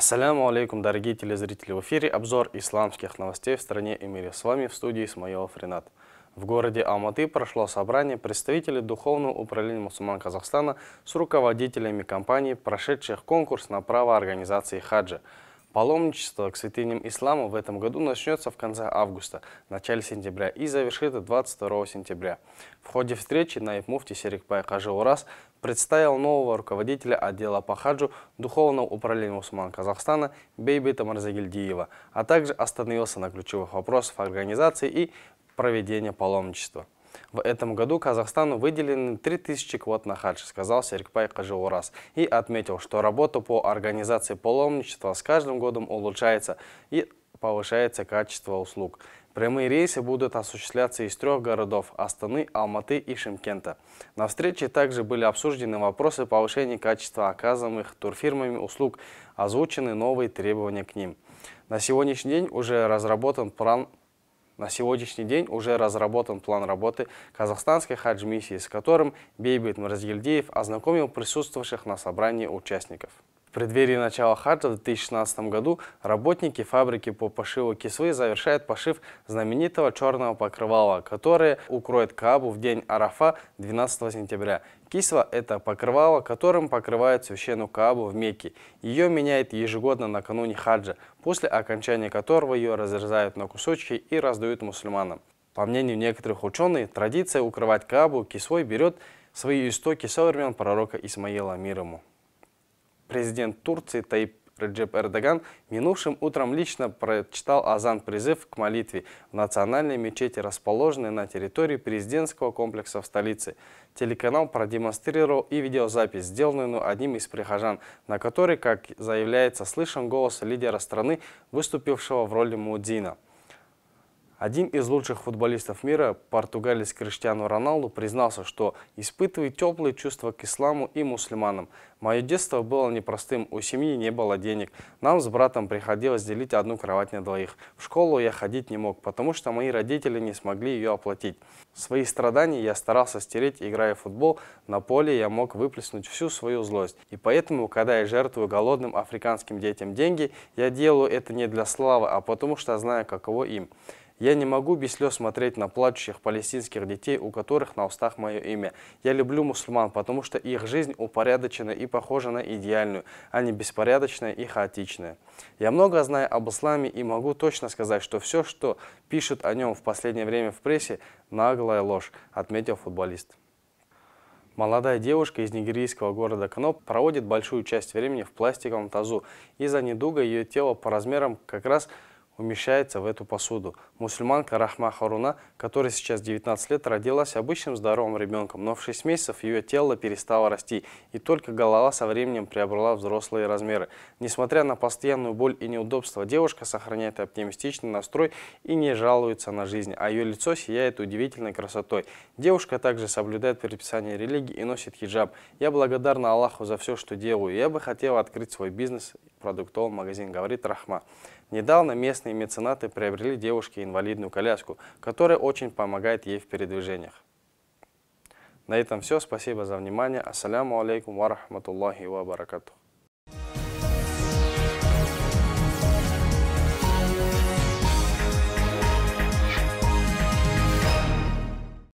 Ассаляму алейкум, дорогие телезрители. В эфире обзор исламских новостей в стране и мире. С вами в студии Исмаилов Фринат. В городе Алматы прошло собрание представителей Духовного управления мусульман Казахстана с руководителями компаний, прошедших конкурс на право организации хаджа. Паломничество к святыням ислама в этом году начнется в конце августа, начале сентября и завершится 22 сентября. В ходе встречи Наиб Муфти Серикбай Кажиурас представил нового руководителя отдела по хаджу Духовного управления мусульман Казахстана Бейбита Марзагильдиева, а также остановился на ключевых вопросах организации и проведения паломничества. В этом году Казахстану выделены 3000 квот на хадж, сказал Серикпай Кажиурас, и отметил, что работа по организации паломничества с каждым годом улучшается и повышается качество услуг. Прямые рейсы будут осуществляться из трех городов – Астаны, Алматы и Шимкента. На встрече также были обсуждены вопросы повышения качества оказываемых турфирмами услуг, озвучены новые требования к ним. На сегодняшний день уже разработан план на сегодняшний день уже разработан план работы казахстанской хадж-миссии, с которым Бейбит Мразгильдеев ознакомил присутствовавших на собрании участников. В преддверии начала хаджа в 2016 году работники фабрики по пошиву кисвы завершают пошив знаменитого черного покрывала, которое укроет Каабу в день Арафа 12 сентября. Кисва – это покрывало, которым покрывают священную Каабу в Мекке. Ее меняют ежегодно накануне хаджа, после окончания которого ее разрезают на кусочки и раздают мусульманам. По мнению некоторых ученых, традиция укрывать Каабу кисвой берет свои истоки со времен пророка Исмаила мир ему. Президент Турции Таип Реджеп Эрдоган минувшим утром лично прочитал азан-призыв к молитве в национальной мечети, расположенной на территории президентского комплекса в столице. Телеканал продемонстрировал и видеозапись, сделанную одним из прихожан, на которой, как заявляется, слышен голос лидера страны, выступившего в роли Мудзина. Один из лучших футболистов мира, португалец Криштиану Роналду, признался, что испытывает теплые чувства к исламу и мусульманам. «Мое детство было непростым, у семьи не было денег. Нам с братом приходилось делить одну кровать на двоих. В школу я ходить не мог, потому что мои родители не смогли ее оплатить. Свои страдания я старался стереть, играя в футбол. На поле я мог выплеснуть всю свою злость. И поэтому, когда я жертвую голодным африканским детям деньги, я делаю это не для славы, а потому что знаю, каково им». Я не могу без слез смотреть на плачущих палестинских детей, у которых на устах мое имя. Я люблю мусульман, потому что их жизнь упорядочена и похожа на идеальную, а не беспорядочная и хаотичная. Я много знаю об исламе и могу точно сказать, что все, что пишут о нем в последнее время в прессе, наглая ложь, отметил футболист. Молодая девушка из нигерийского города Кноп проводит большую часть времени в пластиковом тазу. Из-за недуга ее тело по размерам как раз – умещается в эту посуду. Мусульманка Рахма Харуна, которая сейчас 19 лет, родилась обычным здоровым ребенком, но в 6 месяцев ее тело перестало расти, и только голова со временем приобрела взрослые размеры. Несмотря на постоянную боль и неудобства, девушка сохраняет оптимистичный настрой и не жалуется на жизнь, а ее лицо сияет удивительной красотой. Девушка также соблюдает переписание религии и носит хиджаб. Я благодарна Аллаху за все, что делаю. Я бы хотела открыть свой бизнес, продуктовый магазин, говорит Рахма. Недавно местные местные меценаты приобрели девушке инвалидную коляску, которая очень помогает ей в передвижениях. На этом все. Спасибо за внимание. Ассаляму алейкум ва рахматуллахи ва баракатух.